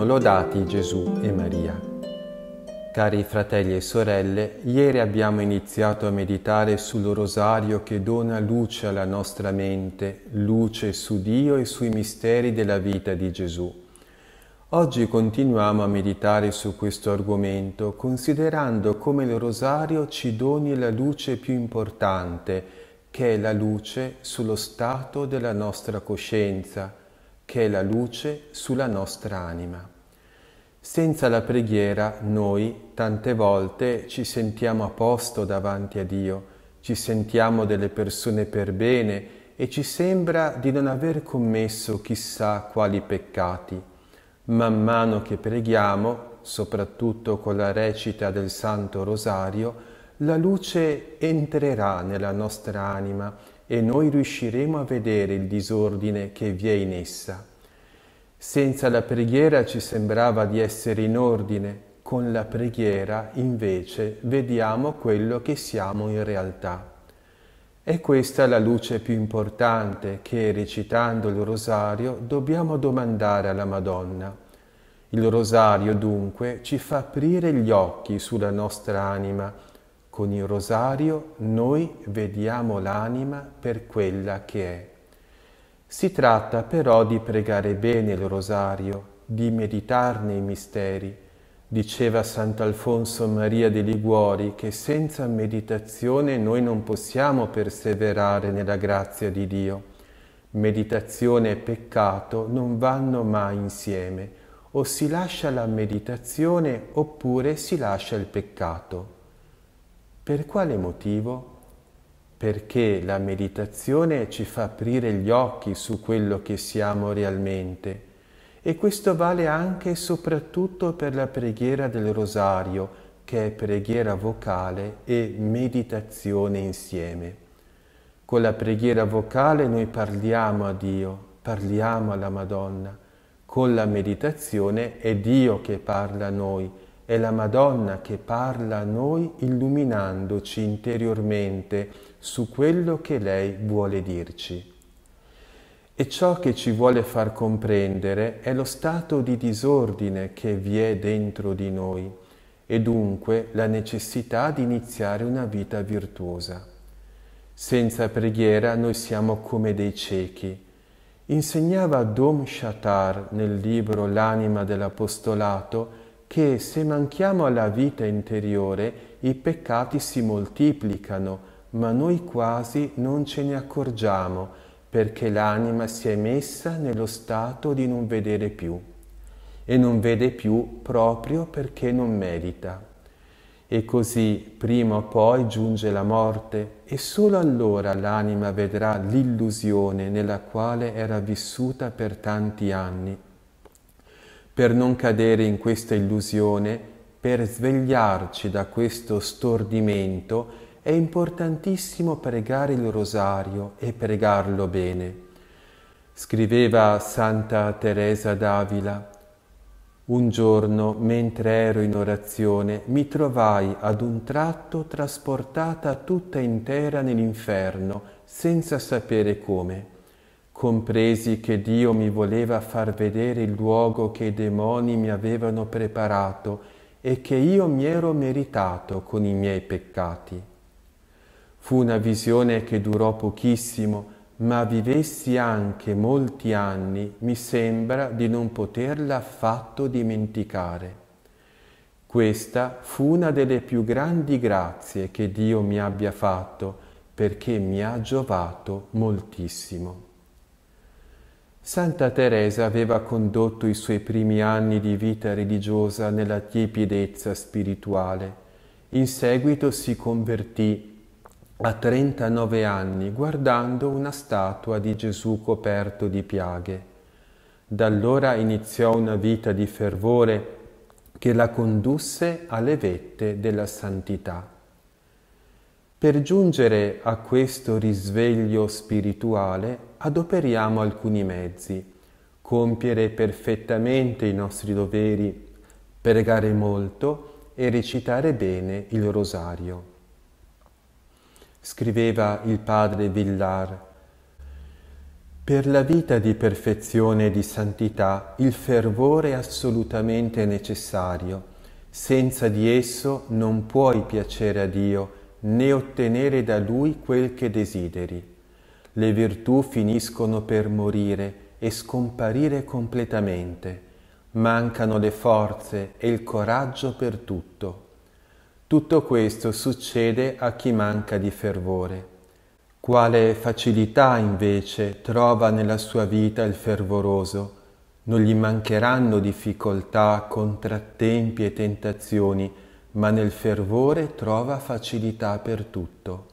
siano lodati Gesù e Maria. Cari fratelli e sorelle, ieri abbiamo iniziato a meditare sul rosario che dona luce alla nostra mente, luce su Dio e sui misteri della vita di Gesù. Oggi continuiamo a meditare su questo argomento considerando come il rosario ci doni la luce più importante, che è la luce sullo stato della nostra coscienza, che è la luce sulla nostra anima. Senza la preghiera noi tante volte ci sentiamo a posto davanti a Dio, ci sentiamo delle persone per bene e ci sembra di non aver commesso chissà quali peccati. Man mano che preghiamo, soprattutto con la recita del Santo Rosario, la luce entrerà nella nostra anima e noi riusciremo a vedere il disordine che vi è in essa. Senza la preghiera ci sembrava di essere in ordine, con la preghiera invece vediamo quello che siamo in realtà. E questa è la luce più importante che recitando il rosario dobbiamo domandare alla Madonna. Il rosario dunque ci fa aprire gli occhi sulla nostra anima. Con il rosario noi vediamo l'anima per quella che è. Si tratta però di pregare bene il rosario, di meditarne i misteri. Diceva Sant'Alfonso Maria di Liguori che senza meditazione noi non possiamo perseverare nella grazia di Dio. Meditazione e peccato non vanno mai insieme, o si lascia la meditazione oppure si lascia il peccato. Per quale motivo? perché la meditazione ci fa aprire gli occhi su quello che siamo realmente e questo vale anche e soprattutto per la preghiera del rosario, che è preghiera vocale e meditazione insieme. Con la preghiera vocale noi parliamo a Dio, parliamo alla Madonna, con la meditazione è Dio che parla a noi è la Madonna che parla a noi illuminandoci interiormente su quello che lei vuole dirci. E ciò che ci vuole far comprendere è lo stato di disordine che vi è dentro di noi e dunque la necessità di iniziare una vita virtuosa. Senza preghiera noi siamo come dei ciechi. Insegnava Dom Shatar nel libro L'anima dell'apostolato che se manchiamo alla vita interiore i peccati si moltiplicano, ma noi quasi non ce ne accorgiamo perché l'anima si è messa nello stato di non vedere più e non vede più proprio perché non merita. E così prima o poi giunge la morte e solo allora l'anima vedrà l'illusione nella quale era vissuta per tanti anni per non cadere in questa illusione, per svegliarci da questo stordimento, è importantissimo pregare il rosario e pregarlo bene. Scriveva Santa Teresa d'Avila, un giorno, mentre ero in orazione, mi trovai ad un tratto trasportata tutta intera nell'inferno, senza sapere come compresi che Dio mi voleva far vedere il luogo che i demoni mi avevano preparato e che io mi ero meritato con i miei peccati. Fu una visione che durò pochissimo, ma vivessi anche molti anni, mi sembra di non poterla affatto dimenticare. Questa fu una delle più grandi grazie che Dio mi abbia fatto, perché mi ha giovato moltissimo. Santa Teresa aveva condotto i suoi primi anni di vita religiosa nella tiepidezza spirituale. In seguito si convertì a 39 anni guardando una statua di Gesù coperto di piaghe. Da allora iniziò una vita di fervore che la condusse alle vette della santità. Per giungere a questo risveglio spirituale adoperiamo alcuni mezzi, compiere perfettamente i nostri doveri, pregare molto e recitare bene il rosario. Scriveva il padre Villar, per la vita di perfezione e di santità il fervore è assolutamente necessario, senza di esso non puoi piacere a Dio, né ottenere da lui quel che desideri. Le virtù finiscono per morire e scomparire completamente. Mancano le forze e il coraggio per tutto. Tutto questo succede a chi manca di fervore. Quale facilità invece trova nella sua vita il fervoroso? Non gli mancheranno difficoltà, contrattempi e tentazioni, ma nel fervore trova facilità per tutto.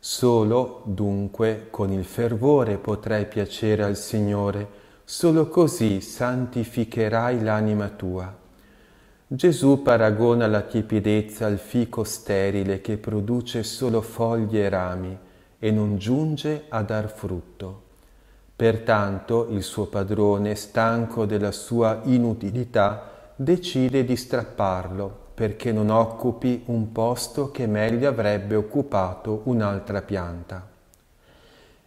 Solo, dunque, con il fervore potrai piacere al Signore, solo così santificherai l'anima tua. Gesù paragona la tiepidezza al fico sterile che produce solo foglie e rami e non giunge a dar frutto. Pertanto il suo padrone, stanco della sua inutilità, decide di strapparlo perché non occupi un posto che meglio avrebbe occupato un'altra pianta.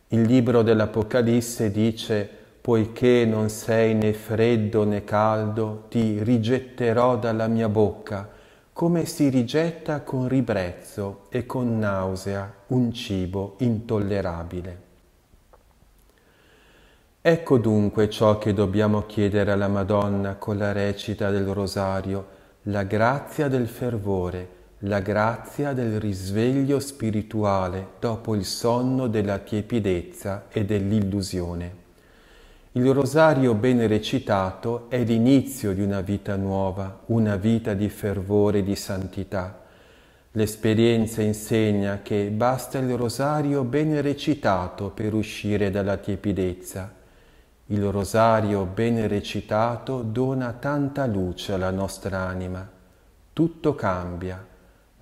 Il libro dell'Apocalisse dice poiché non sei né freddo né caldo, ti rigetterò dalla mia bocca, come si rigetta con ribrezzo e con nausea un cibo intollerabile. Ecco dunque ciò che dobbiamo chiedere alla Madonna con la recita del rosario, la grazia del fervore, la grazia del risveglio spirituale dopo il sonno della tiepidezza e dell'illusione. Il rosario ben recitato è l'inizio di una vita nuova, una vita di fervore e di santità. L'esperienza insegna che basta il rosario ben recitato per uscire dalla tiepidezza il rosario bene recitato dona tanta luce alla nostra anima. Tutto cambia,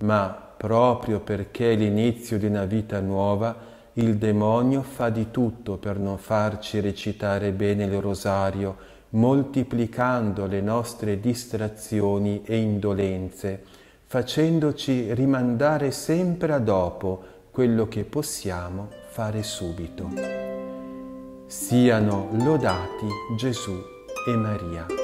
ma proprio perché è l'inizio di una vita nuova, il demonio fa di tutto per non farci recitare bene il rosario, moltiplicando le nostre distrazioni e indolenze, facendoci rimandare sempre a dopo quello che possiamo fare subito. Siano lodati Gesù e Maria.